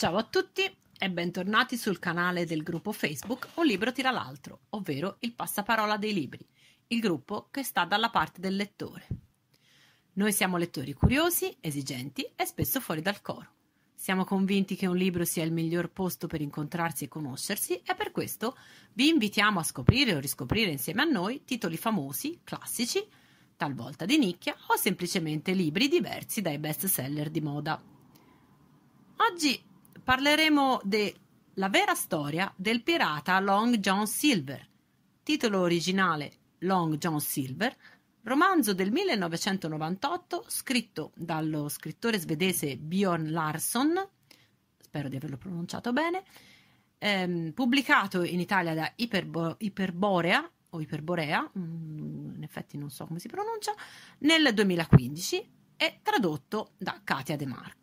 Ciao a tutti e bentornati sul canale del gruppo Facebook Un libro tira l'altro, ovvero il passaparola dei libri, il gruppo che sta dalla parte del lettore. Noi siamo lettori curiosi, esigenti e spesso fuori dal coro. Siamo convinti che un libro sia il miglior posto per incontrarsi e conoscersi e per questo vi invitiamo a scoprire o riscoprire insieme a noi titoli famosi, classici, talvolta di nicchia o semplicemente libri diversi dai best seller di moda. Oggi parleremo della vera storia del pirata Long John Silver, titolo originale Long John Silver, romanzo del 1998 scritto dallo scrittore svedese Bjorn Larsson, spero di averlo pronunciato bene, ehm, pubblicato in Italia da Iperbo- Iperborea o Iperborea, mm, in effetti non so come si pronuncia, nel 2015 e tradotto da Katia De Marco.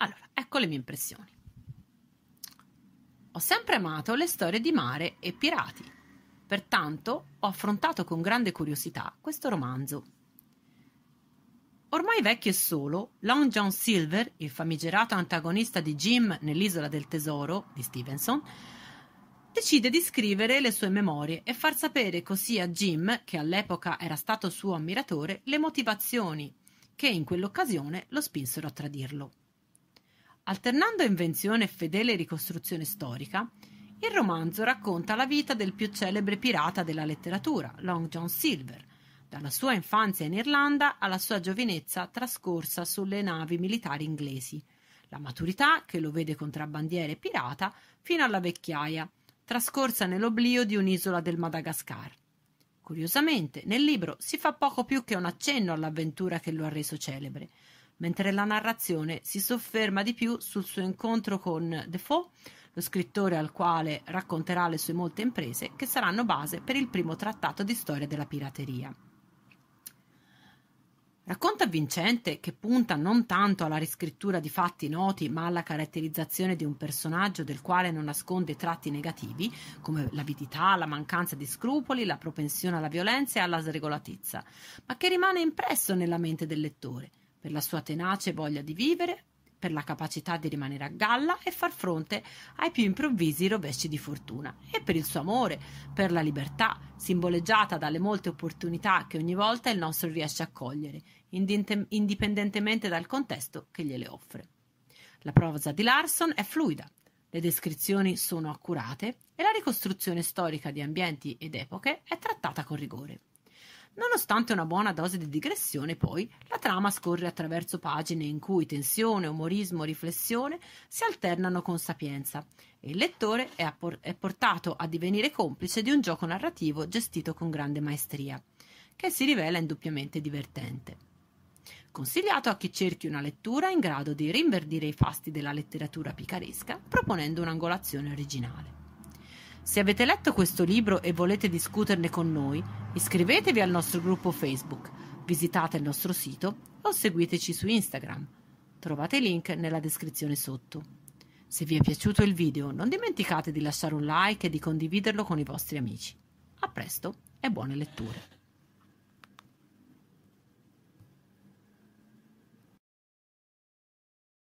Allora, ecco le mie impressioni. Ho sempre amato le storie di mare e pirati, pertanto ho affrontato con grande curiosità questo romanzo. Ormai vecchio e solo, Long John Silver, il famigerato antagonista di Jim nell'Isola del Tesoro di Stevenson, decide di scrivere le sue memorie e far sapere così a Jim, che all'epoca era stato suo ammiratore, le motivazioni che in quell'occasione lo spinsero a tradirlo. Alternando invenzione e fedele ricostruzione storica, il romanzo racconta la vita del più celebre pirata della letteratura, Long John Silver, dalla sua infanzia in Irlanda alla sua giovinezza trascorsa sulle navi militari inglesi, la maturità che lo vede contrabbandiere e pirata fino alla vecchiaia, trascorsa nell'oblio di un'isola del Madagascar. Curiosamente, nel libro si fa poco più che un accenno all'avventura che lo ha reso celebre, mentre la narrazione si sofferma di più sul suo incontro con Defoe, lo scrittore al quale racconterà le sue molte imprese che saranno base per il primo trattato di storia della pirateria. Racconta vincente che punta non tanto alla riscrittura di fatti noti, ma alla caratterizzazione di un personaggio del quale non nasconde tratti negativi, come l'avidità, la mancanza di scrupoli, la propensione alla violenza e alla sregolatezza, ma che rimane impresso nella mente del lettore per la sua tenace voglia di vivere, per la capacità di rimanere a galla e far fronte ai più improvvisi rovesci di fortuna e per il suo amore, per la libertà, simboleggiata dalle molte opportunità che ogni volta il nostro riesce a cogliere, indipendentemente dal contesto che gliele offre. La prosa di Larson è fluida, le descrizioni sono accurate e la ricostruzione storica di ambienti ed epoche è trattata con rigore. Nonostante una buona dose di digressione, poi, la trama scorre attraverso pagine in cui tensione, umorismo, riflessione si alternano con sapienza e il lettore è, appor- è portato a divenire complice di un gioco narrativo gestito con grande maestria, che si rivela indubbiamente divertente consigliato a chi cerchi una lettura in grado di rinverdire i fasti della letteratura picaresca proponendo un'angolazione originale. Se avete letto questo libro e volete discuterne con noi, iscrivetevi al nostro gruppo Facebook, visitate il nostro sito o seguiteci su Instagram. Trovate il link nella descrizione sotto. Se vi è piaciuto il video non dimenticate di lasciare un like e di condividerlo con i vostri amici. A presto e buone letture!